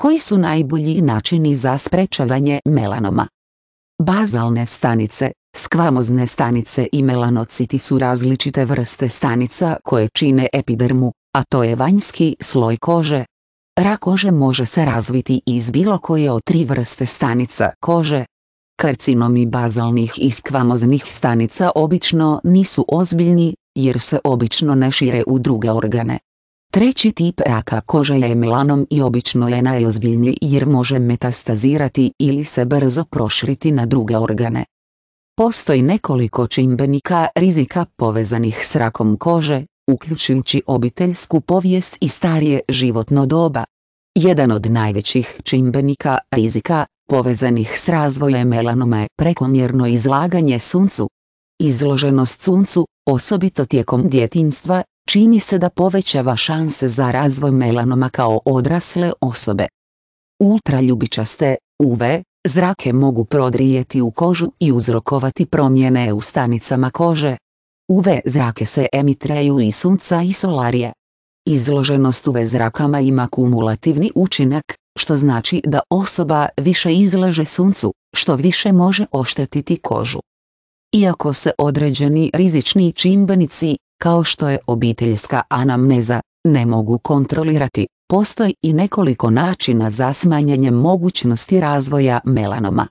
Koji su najbolji načini za sprečavanje melanoma? Bazalne stanice, skvamozne stanice i melanociti su različite vrste stanica koje čine epidermu, a to je vanjski sloj kože. Rak kože može se razviti iz bilo koje od tri vrste stanica kože. Karcinomi bazalnih i skvamoznih stanica obično nisu ozbiljni, jer se obično ne šire u druge organe. Treći tip raka kože je melanom i obično je najozbiljniji jer može metastazirati ili se brzo proširiti na druge organe. Postoji nekoliko čimbenika rizika povezanih s rakom kože, uključujući obiteljsku povijest i starije životno doba. Jedan od najvećih čimbenika rizika povezanih s razvojem melanoma je prekomjerno izlaganje suncu. Izloženost suncu, osobito tijekom djetinstva, čini se da povećava šanse za razvoj melanoma kao odrasle osobe. Ultraljubičaste, UV, zrake mogu prodrijeti u kožu i uzrokovati promjene u stanicama kože. UV zrake se emitreju i sunca i solarije. Izloženost UV zrakama ima kumulativni učinak, što znači da osoba više izlaže suncu, što više može oštetiti kožu. Iako se određeni rizični čimbenici, kao što je obiteljska anamneza, ne mogu kontrolirati. Postoji i nekoliko načina za smanjenje mogućnosti razvoja melanoma.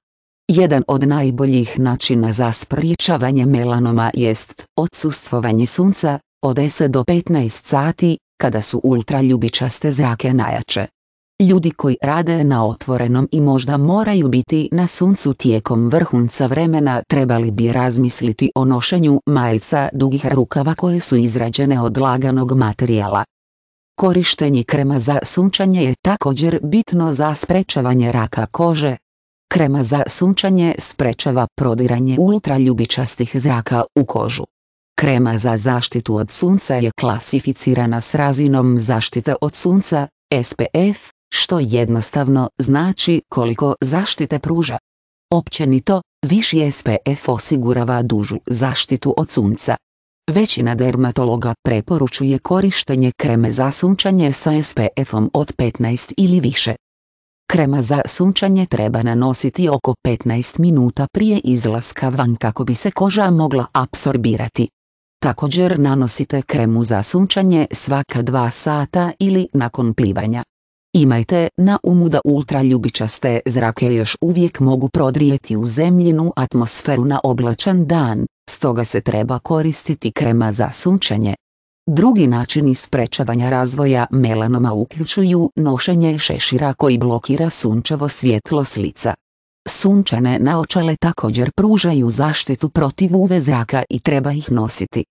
Jedan od najboljih načina za spriječavanje melanoma jest odsustvovanje sunca od 10 do 15 sati, kada su ultraljubičaste zrake najjače. Ljudi koji rade na otvorenom i možda moraju biti na suncu tijekom vrhunca vremena trebali bi razmisliti o nošenju majica dugih rukava koje su izrađene od laganog materijala. Korištenje krema za sunčanje je također bitno za sprečavanje raka kože. Krema za sunčanje sprečava prodiranje ultraljubičastih zraka u kožu. Krema za zaštitu od sunca je klasificirana s razinom zaštite od sunca, SPF, što jednostavno znači koliko zaštite pruža. Općenito, viši SPF osigurava dužu zaštitu od sunca. Većina dermatologa preporučuje korištenje kreme za sunčanje sa SPF-om od 15 ili više. Krema za sunčanje treba nanositi oko 15 minuta prije izlaska van kako bi se koža mogla apsorbirati. Također nanosite kremu za sunčanje svaka 2 sata ili nakon plivanja. Imajte na umu da ultraljubičaste zrake još uvijek mogu prodrijeti u zemljinu atmosferu na oblačan dan, stoga se treba koristiti krema za sunčanje. Drugi načini sprečavanja razvoja melanoma uključuju nošenje šešira koji blokira sunčevo svjetlo s lica. Sunčane naočale također pružaju zaštitu protiv uve zraka i treba ih nositi.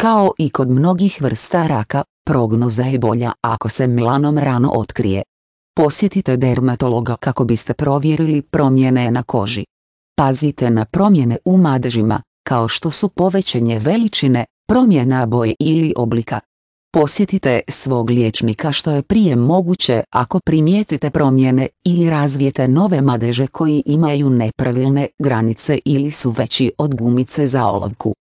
Kao i kod mnogih vrsta raka, prognoza je bolja ako se melanom rano otkrije. Posjetite dermatologa kako biste provjerili promjene na koži. Pazite na promjene u madežima, kao što su povećanje veličine, promjena boje ili oblika. Posjetite svog liječnika što je prije moguće ako primijetite promjene ili razvijete nove madeže koji imaju nepravilne granice ili su veći od gumice za olovku.